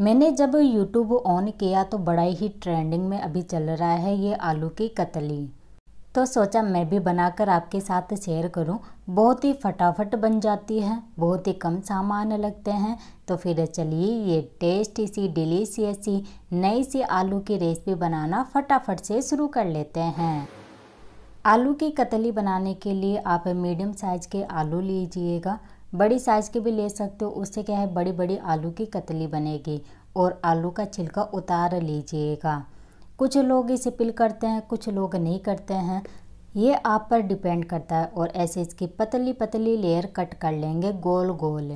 मैंने जब YouTube on किया तो बड़ा ही ट्रेंडिंग में अभी चल रहा है ये आलू की कतली तो सोचा मैं भी बनाकर आपके साथ शेयर करूं बहुत ही फटाफट बन जाती है बहुत ही कम सामान लगते हैं तो फिर चलिए ये टेस्टी सी डिलीशियस सी नई सी आलू की रेसिपी बनाना फटाफट से शुरू कर लेते हैं आलू की कतली बनाने के लिए आप मीडियम साइज़ के आलू लीजिएगा बड़ी साइज़ की भी ले सकते हो उससे क्या है बड़ी बड़ी आलू की कतली बनेगी और आलू का छिलका उतार लीजिएगा कुछ लोग इसे पिल करते हैं कुछ लोग नहीं करते हैं ये आप पर डिपेंड करता है और ऐसे इसकी पतली पतली लेयर कट कर लेंगे गोल गोल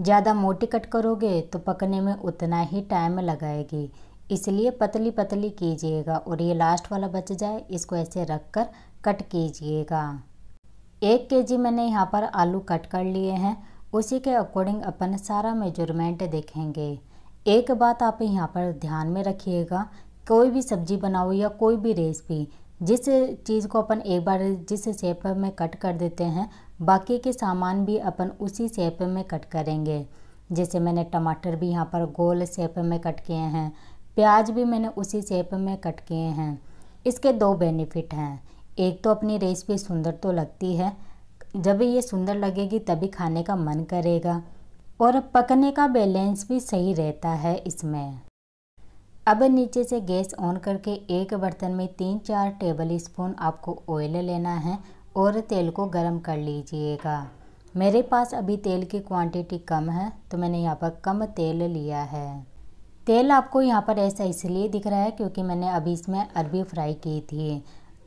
ज़्यादा मोटी कट करोगे तो पकने में उतना ही टाइम लगाएगी इसलिए पतली पतली कीजिएगा और ये लास्ट वाला बच जाए इसको ऐसे रख कर कट कीजिएगा एक के जी मैंने यहाँ पर आलू कट कर लिए हैं उसी के अकॉर्डिंग अपन सारा मेजरमेंट देखेंगे एक बात आप यहाँ पर ध्यान में रखिएगा कोई भी सब्जी बनाओ या कोई भी रेसिपी जिस चीज़ को अपन एक बार जिस शेप में कट कर देते हैं बाकी के सामान भी अपन उसी शेप में कट करेंगे जैसे मैंने टमाटर भी यहाँ पर गोल शेप में कट किए हैं प्याज भी मैंने उसी शेप में कट किए हैं इसके दो बेनिफिट हैं एक तो अपनी रेसिपी सुंदर तो लगती है जब ये सुंदर लगेगी तभी खाने का मन करेगा और पकने का बैलेंस भी सही रहता है इसमें अब नीचे से गैस ऑन करके एक बर्तन में तीन चार टेबल स्पून आपको ऑयल लेना है और तेल को गर्म कर लीजिएगा मेरे पास अभी तेल की क्वांटिटी कम है तो मैंने यहाँ पर कम तेल लिया है तेल आपको यहाँ पर ऐसा इसलिए दिख रहा है क्योंकि मैंने अभी इसमें अरबी फ्राई की थी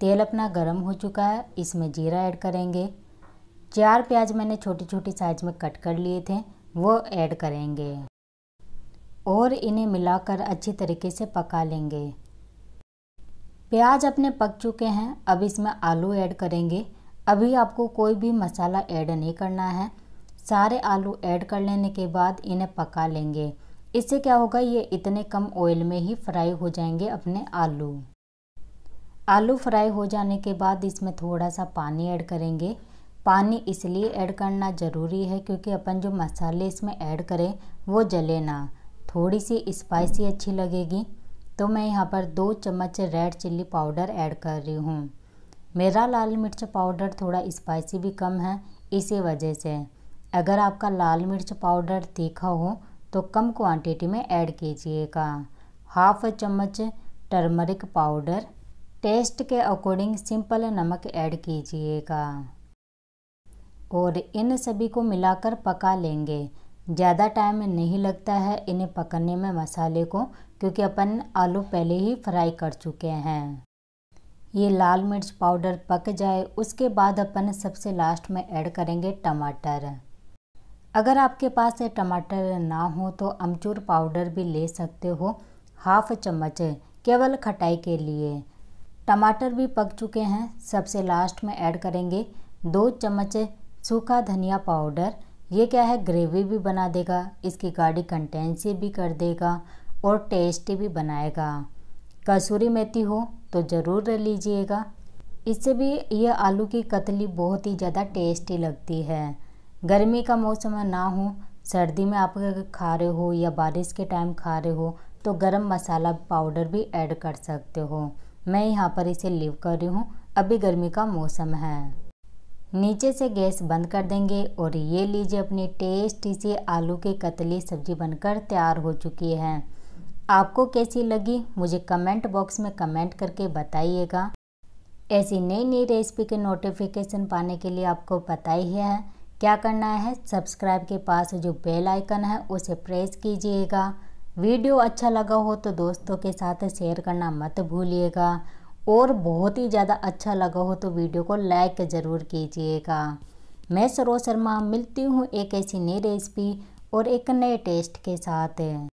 तेल अपना गर्म हो चुका है इसमें जीरा ऐड करेंगे चार प्याज मैंने छोटी छोटी साइज में कट कर लिए थे वो ऐड करेंगे और इन्हें मिलाकर अच्छी तरीके से पका लेंगे प्याज अपने पक चुके हैं अब इसमें आलू ऐड करेंगे अभी आपको कोई भी मसाला ऐड नहीं करना है सारे आलू ऐड कर लेने के बाद इन्हें पका लेंगे इससे क्या होगा ये इतने कम ऑयल में ही फ्राई हो जाएंगे अपने आलू आलू फ्राई हो जाने के बाद इसमें थोड़ा सा पानी ऐड करेंगे पानी इसलिए ऐड करना ज़रूरी है क्योंकि अपन जो मसाले इसमें ऐड करें वो जले ना थोड़ी सी स्पाइसी अच्छी लगेगी तो मैं यहाँ पर दो चम्मच रेड चिल्ली पाउडर ऐड कर रही हूँ मेरा लाल मिर्च पाउडर थोड़ा स्पाइसी भी कम है इसी वजह से अगर आपका लाल मिर्च पाउडर तीखा हो तो कम क्वांटिटी में ऐड कीजिएगा हाफ चम्मच टर्मरिक पाउडर टेस्ट के अकॉर्डिंग सिंपल नमक ऐड कीजिएगा और इन सभी को मिलाकर पका लेंगे ज़्यादा टाइम नहीं लगता है इन्हें पकने में मसाले को क्योंकि अपन आलू पहले ही फ्राई कर चुके हैं ये लाल मिर्च पाउडर पक जाए उसके बाद अपन सबसे लास्ट में ऐड करेंगे टमाटर अगर आपके पास टमाटर ना हो तो अमचूर पाउडर भी ले सकते हो हाफ चम्मच केवल खटाई के लिए टमाटर भी पक चुके हैं सबसे लास्ट में ऐड करेंगे दो चम्मच सूखा धनिया पाउडर ये क्या है ग्रेवी भी बना देगा इसकी गाढ़ी कंटेंसी भी कर देगा और टेस्टी भी बनाएगा कसूरी मेथी हो तो ज़रूर लीजिएगा इससे भी यह आलू की कतली बहुत ही ज़्यादा टेस्टी लगती है गर्मी का मौसम ना हो सर्दी में आप खा रहे हो या बारिश के टाइम खा रहे हो तो गरम मसाला पाउडर भी ऐड कर सकते हो मैं यहाँ पर इसे लीव कर रही हूँ अभी गर्मी का मौसम है नीचे से गैस बंद कर देंगे और ये लीजिए अपनी टेस्टी सी आलू की कतली सब्जी बनकर तैयार हो चुकी है आपको कैसी लगी मुझे कमेंट बॉक्स में कमेंट करके बताइएगा ऐसी नई नई रेसिपी के नोटिफिकेशन पाने के लिए आपको पता ही है क्या करना है सब्सक्राइब के पास जो बेल आइकन है उसे प्रेस कीजिएगा वीडियो अच्छा लगा हो तो दोस्तों के साथ शेयर करना मत भूलिएगा और बहुत ही ज़्यादा अच्छा लगा हो तो वीडियो को लाइक ज़रूर कीजिएगा मैं सरोज शर्मा मिलती हूँ एक ऐसी नई रेसिपी और एक नए टेस्ट के साथ